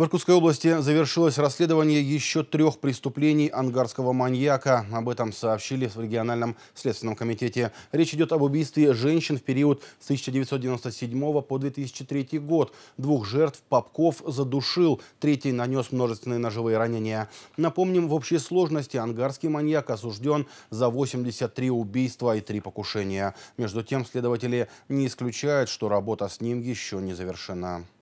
В Иркутской области завершилось расследование еще трех преступлений ангарского маньяка. Об этом сообщили в региональном следственном комитете. Речь идет об убийстве женщин в период с 1997 по 2003 год. Двух жертв Попков задушил, третий нанес множественные ножевые ранения. Напомним, в общей сложности ангарский маньяк осужден за 83 убийства и 3 покушения. Между тем, следователи не исключают, что работа с ним еще не завершена.